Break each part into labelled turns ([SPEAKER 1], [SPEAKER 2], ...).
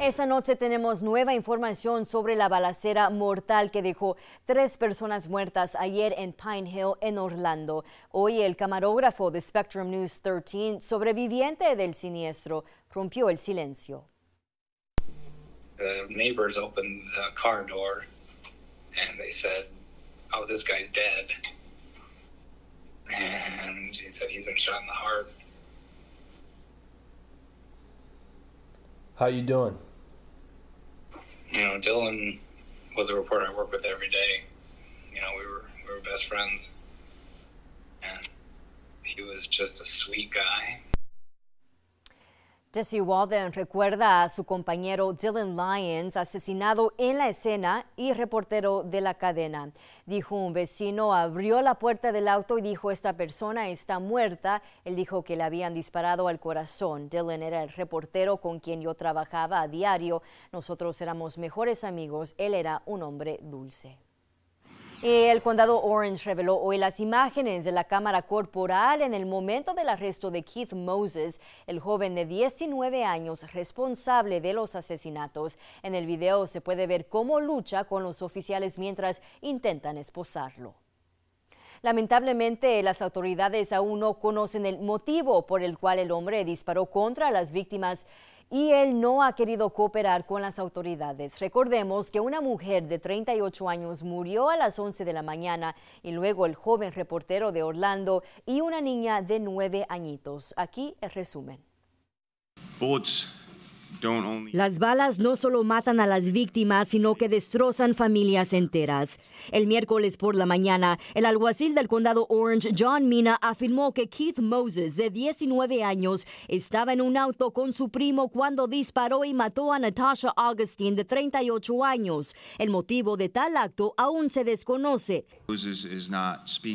[SPEAKER 1] Esta noche tenemos nueva información sobre la balacera mortal que dejó tres personas muertas ayer en Pine Hill, en Orlando. Hoy el camarógrafo de Spectrum News 13, sobreviviente del siniestro, rompió el silencio. The neighbors opened the car door and they said, "Oh, this guy's dead." And he said he's the heart. How you doing? know, Dylan was a reporter I worked with every day. You know, we were we were best friends, and he was just a sweet guy. Jesse Walden recuerda a su compañero Dylan Lyons asesinado en la escena y reportero de la cadena. Dijo un vecino abrió la puerta del auto y dijo esta persona está muerta. Él dijo que le habían disparado al corazón. Dylan era el reportero con quien yo trabajaba a diario. Nosotros éramos mejores amigos. Él era un hombre dulce. El condado Orange reveló hoy las imágenes de la cámara corporal en el momento del arresto de Keith Moses, el joven de 19 años responsable de los asesinatos. En el video se puede ver cómo lucha con los oficiales mientras intentan esposarlo. Lamentablemente, las autoridades aún no conocen el motivo por el cual el hombre disparó contra las víctimas y él no ha querido cooperar con las autoridades. Recordemos que una mujer de 38 años murió a las 11 de la mañana y luego el joven reportero de Orlando y una niña de 9 añitos. Aquí el resumen. Las balas no solo matan a las víctimas, sino que destrozan familias enteras. El miércoles por la mañana, el alguacil del condado Orange, John Mina, afirmó que Keith Moses, de 19 años, estaba en un auto con su primo cuando disparó y mató a Natasha Augustine, de 38 años. El motivo de tal acto aún se desconoce.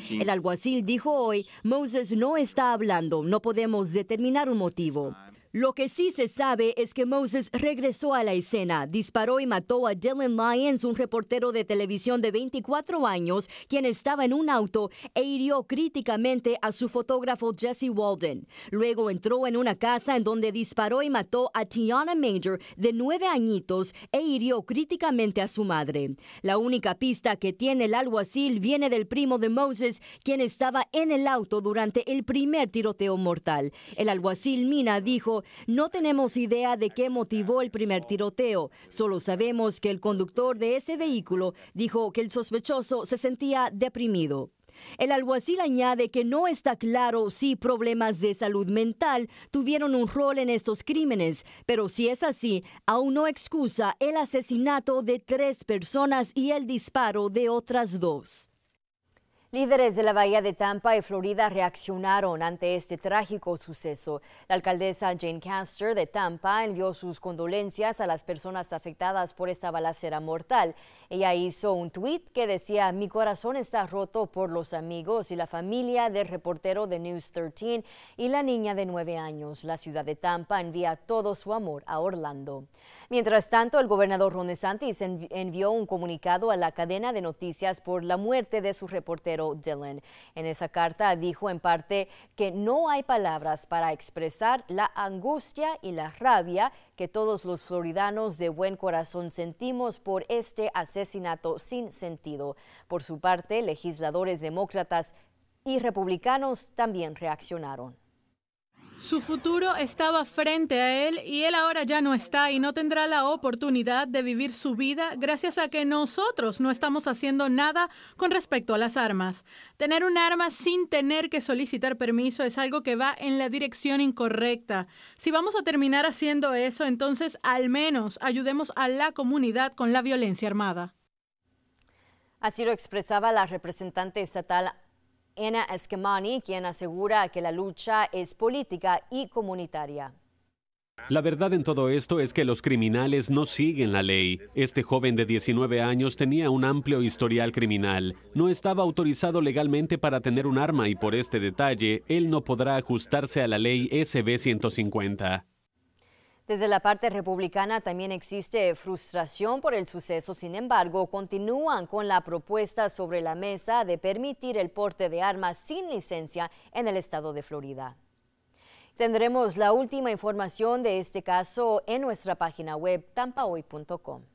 [SPEAKER 1] El alguacil dijo hoy, Moses no está hablando, no podemos determinar un motivo. Lo que sí se sabe es que Moses regresó a la escena, disparó y mató a Dylan Lyons, un reportero de televisión de 24 años, quien estaba en un auto e hirió críticamente a su fotógrafo Jesse Walden. Luego entró en una casa en donde disparó y mató a Tiana Major, de nueve añitos, e hirió críticamente a su madre. La única pista que tiene el alguacil viene del primo de Moses, quien estaba en el auto durante el primer tiroteo mortal. El alguacil Mina dijo no tenemos idea de qué motivó el primer tiroteo. Solo sabemos que el conductor de ese vehículo dijo que el sospechoso se sentía deprimido. El alguacil añade que no está claro si problemas de salud mental tuvieron un rol en estos crímenes, pero si es así, aún no excusa el asesinato de tres personas y el disparo de otras dos. Líderes de la Bahía de Tampa y Florida reaccionaron ante este trágico suceso. La alcaldesa Jane Caster de Tampa envió sus condolencias a las personas afectadas por esta balacera mortal. Ella hizo un tuit que decía, mi corazón está roto por los amigos y la familia del reportero de News 13 y la niña de nueve años. La ciudad de Tampa envía todo su amor a Orlando. Mientras tanto, el gobernador Ron DeSantis envió un comunicado a la cadena de noticias por la muerte de su reportero Dylan. En esa carta dijo en parte que no hay palabras para expresar la angustia y la rabia que todos los floridanos de buen corazón sentimos por este asesinato sin sentido. Por su parte, legisladores demócratas y republicanos también reaccionaron. Su futuro estaba frente a él y él ahora ya no está y no tendrá la oportunidad de vivir su vida gracias a que nosotros no estamos haciendo nada con respecto a las armas. Tener un arma sin tener que solicitar permiso es algo que va en la dirección incorrecta. Si vamos a terminar haciendo eso, entonces al menos ayudemos a la comunidad con la violencia armada. Así lo expresaba la representante estatal Ana Esquemani, quien asegura que la lucha es política y comunitaria. La verdad en todo esto es que los criminales no siguen la ley. Este joven de 19 años tenía un amplio historial criminal. No estaba autorizado legalmente para tener un arma y por este detalle, él no podrá ajustarse a la ley SB 150. Desde la parte republicana también existe frustración por el suceso, sin embargo, continúan con la propuesta sobre la mesa de permitir el porte de armas sin licencia en el estado de Florida. Tendremos la última información de este caso en nuestra página web tampahoy.com.